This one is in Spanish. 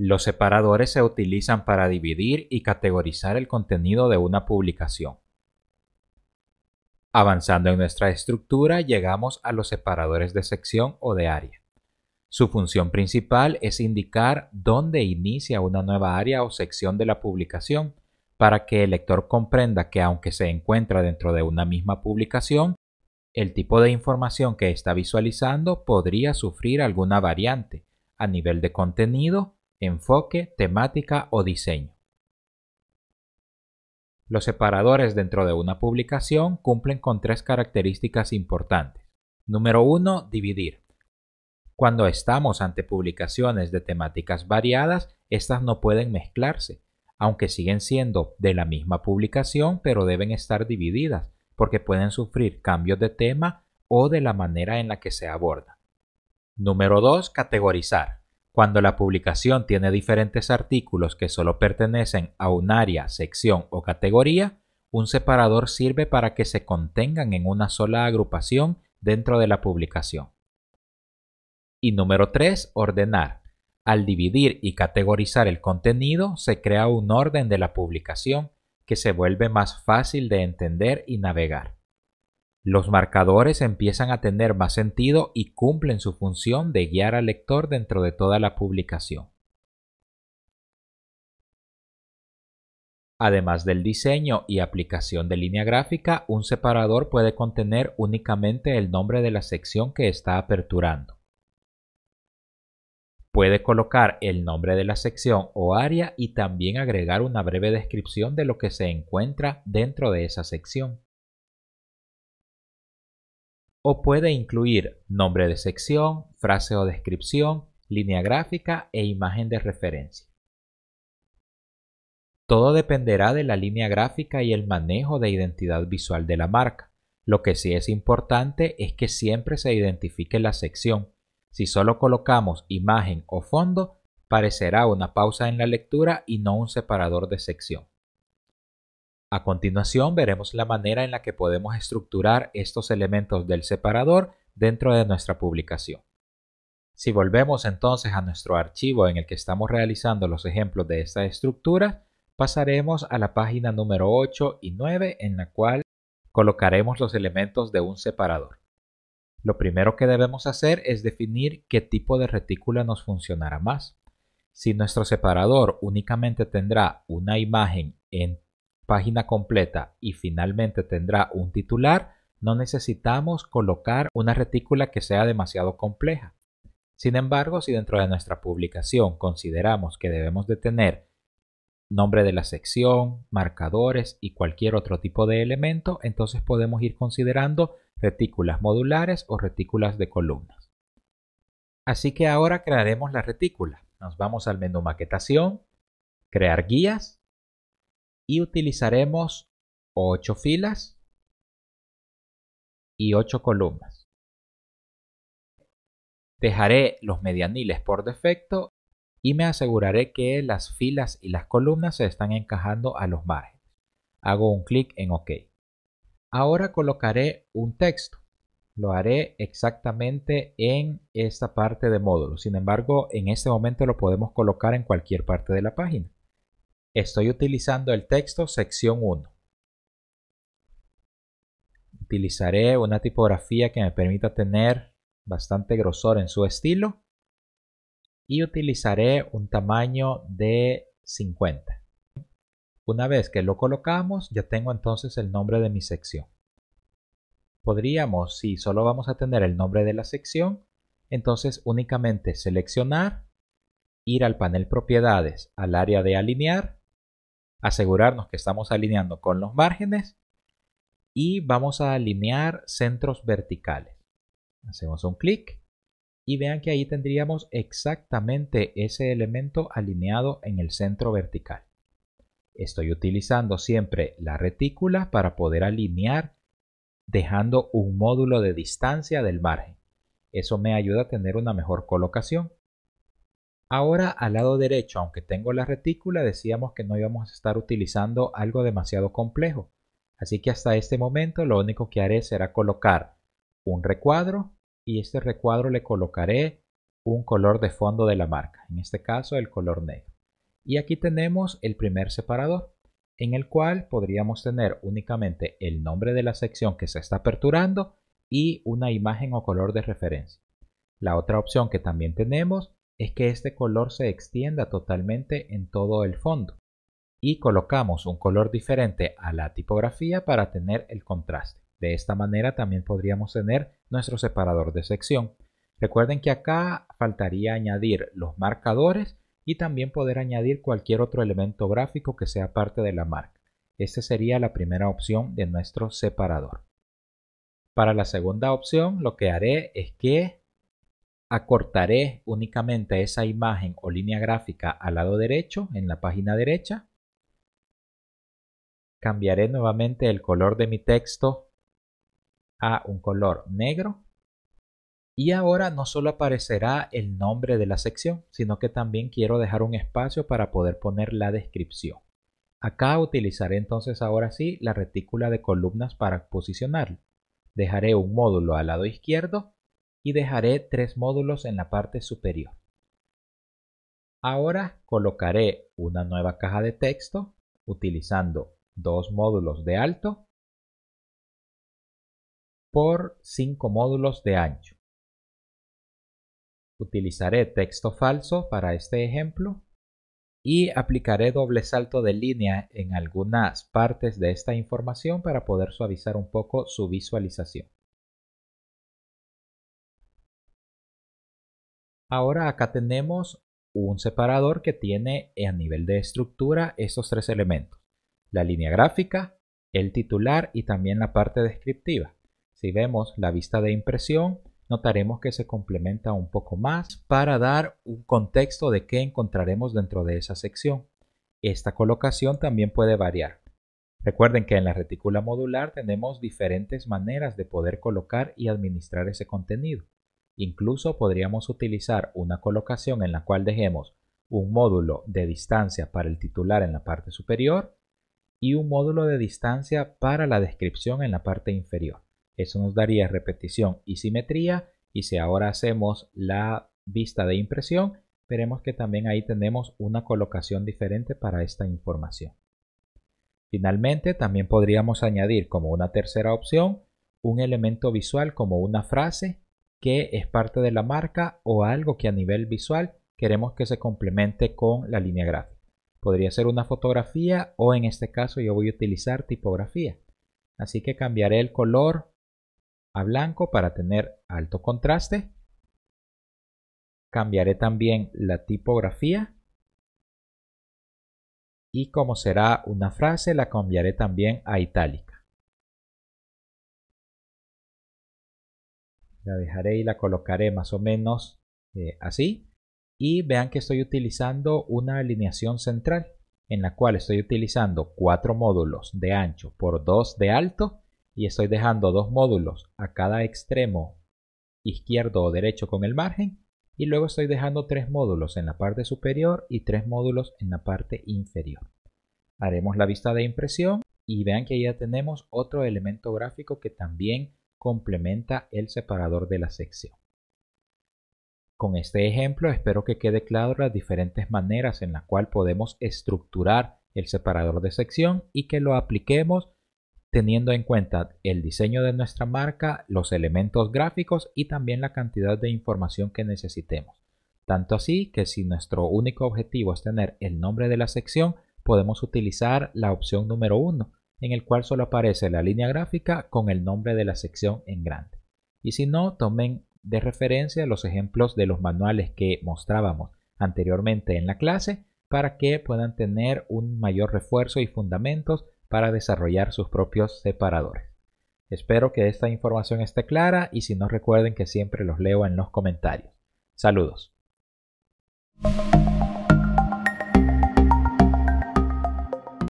Los separadores se utilizan para dividir y categorizar el contenido de una publicación. Avanzando en nuestra estructura llegamos a los separadores de sección o de área. Su función principal es indicar dónde inicia una nueva área o sección de la publicación para que el lector comprenda que aunque se encuentra dentro de una misma publicación, el tipo de información que está visualizando podría sufrir alguna variante a nivel de contenido enfoque, temática o diseño. Los separadores dentro de una publicación cumplen con tres características importantes. Número 1. Dividir. Cuando estamos ante publicaciones de temáticas variadas, estas no pueden mezclarse, aunque siguen siendo de la misma publicación, pero deben estar divididas, porque pueden sufrir cambios de tema o de la manera en la que se aborda. Número 2. Categorizar. Cuando la publicación tiene diferentes artículos que solo pertenecen a un área, sección o categoría, un separador sirve para que se contengan en una sola agrupación dentro de la publicación. Y número 3, ordenar. Al dividir y categorizar el contenido, se crea un orden de la publicación que se vuelve más fácil de entender y navegar. Los marcadores empiezan a tener más sentido y cumplen su función de guiar al lector dentro de toda la publicación. Además del diseño y aplicación de línea gráfica, un separador puede contener únicamente el nombre de la sección que está aperturando. Puede colocar el nombre de la sección o área y también agregar una breve descripción de lo que se encuentra dentro de esa sección o puede incluir nombre de sección, frase o descripción, línea gráfica e imagen de referencia. Todo dependerá de la línea gráfica y el manejo de identidad visual de la marca. Lo que sí es importante es que siempre se identifique la sección. Si solo colocamos imagen o fondo, parecerá una pausa en la lectura y no un separador de sección. A continuación veremos la manera en la que podemos estructurar estos elementos del separador dentro de nuestra publicación. Si volvemos entonces a nuestro archivo en el que estamos realizando los ejemplos de esta estructura, pasaremos a la página número 8 y 9 en la cual colocaremos los elementos de un separador. Lo primero que debemos hacer es definir qué tipo de retícula nos funcionará más. Si nuestro separador únicamente tendrá una imagen en página completa y finalmente tendrá un titular, no necesitamos colocar una retícula que sea demasiado compleja. Sin embargo, si dentro de nuestra publicación consideramos que debemos de tener nombre de la sección, marcadores y cualquier otro tipo de elemento, entonces podemos ir considerando retículas modulares o retículas de columnas. Así que ahora crearemos la retícula. Nos vamos al menú maquetación, crear guías y utilizaremos 8 filas y 8 columnas. Dejaré los medianiles por defecto y me aseguraré que las filas y las columnas se están encajando a los márgenes. Hago un clic en OK. Ahora colocaré un texto. Lo haré exactamente en esta parte de módulo. Sin embargo, en este momento lo podemos colocar en cualquier parte de la página. Estoy utilizando el texto sección 1. Utilizaré una tipografía que me permita tener bastante grosor en su estilo y utilizaré un tamaño de 50. Una vez que lo colocamos, ya tengo entonces el nombre de mi sección. Podríamos, si solo vamos a tener el nombre de la sección, entonces únicamente seleccionar, ir al panel propiedades, al área de alinear asegurarnos que estamos alineando con los márgenes y vamos a alinear centros verticales. Hacemos un clic y vean que ahí tendríamos exactamente ese elemento alineado en el centro vertical. Estoy utilizando siempre la retícula para poder alinear dejando un módulo de distancia del margen. Eso me ayuda a tener una mejor colocación. Ahora al lado derecho, aunque tengo la retícula, decíamos que no íbamos a estar utilizando algo demasiado complejo. Así que hasta este momento lo único que haré será colocar un recuadro y este recuadro le colocaré un color de fondo de la marca, en este caso el color negro. Y aquí tenemos el primer separador, en el cual podríamos tener únicamente el nombre de la sección que se está aperturando y una imagen o color de referencia. La otra opción que también tenemos es que este color se extienda totalmente en todo el fondo y colocamos un color diferente a la tipografía para tener el contraste. De esta manera también podríamos tener nuestro separador de sección. Recuerden que acá faltaría añadir los marcadores y también poder añadir cualquier otro elemento gráfico que sea parte de la marca. Esta sería la primera opción de nuestro separador. Para la segunda opción lo que haré es que acortaré únicamente esa imagen o línea gráfica al lado derecho, en la página derecha. Cambiaré nuevamente el color de mi texto a un color negro. Y ahora no solo aparecerá el nombre de la sección, sino que también quiero dejar un espacio para poder poner la descripción. Acá utilizaré entonces ahora sí la retícula de columnas para posicionarlo. Dejaré un módulo al lado izquierdo y dejaré tres módulos en la parte superior. Ahora colocaré una nueva caja de texto utilizando dos módulos de alto por cinco módulos de ancho. Utilizaré texto falso para este ejemplo y aplicaré doble salto de línea en algunas partes de esta información para poder suavizar un poco su visualización. Ahora acá tenemos un separador que tiene a nivel de estructura estos tres elementos. La línea gráfica, el titular y también la parte descriptiva. Si vemos la vista de impresión, notaremos que se complementa un poco más para dar un contexto de qué encontraremos dentro de esa sección. Esta colocación también puede variar. Recuerden que en la retícula modular tenemos diferentes maneras de poder colocar y administrar ese contenido. Incluso podríamos utilizar una colocación en la cual dejemos un módulo de distancia para el titular en la parte superior y un módulo de distancia para la descripción en la parte inferior. Eso nos daría repetición y simetría y si ahora hacemos la vista de impresión, veremos que también ahí tenemos una colocación diferente para esta información. Finalmente, también podríamos añadir como una tercera opción un elemento visual como una frase que es parte de la marca o algo que a nivel visual queremos que se complemente con la línea gráfica. Podría ser una fotografía o en este caso yo voy a utilizar tipografía. Así que cambiaré el color a blanco para tener alto contraste. Cambiaré también la tipografía. Y como será una frase, la cambiaré también a itálica. la dejaré y la colocaré más o menos eh, así y vean que estoy utilizando una alineación central en la cual estoy utilizando cuatro módulos de ancho por dos de alto y estoy dejando dos módulos a cada extremo izquierdo o derecho con el margen y luego estoy dejando tres módulos en la parte superior y tres módulos en la parte inferior. Haremos la vista de impresión y vean que ya tenemos otro elemento gráfico que también complementa el separador de la sección. Con este ejemplo espero que quede claro las diferentes maneras en las cuales podemos estructurar el separador de sección y que lo apliquemos teniendo en cuenta el diseño de nuestra marca, los elementos gráficos y también la cantidad de información que necesitemos. Tanto así que si nuestro único objetivo es tener el nombre de la sección, podemos utilizar la opción número 1, en el cual solo aparece la línea gráfica con el nombre de la sección en grande. Y si no, tomen de referencia los ejemplos de los manuales que mostrábamos anteriormente en la clase para que puedan tener un mayor refuerzo y fundamentos para desarrollar sus propios separadores. Espero que esta información esté clara y si no recuerden que siempre los leo en los comentarios. Saludos.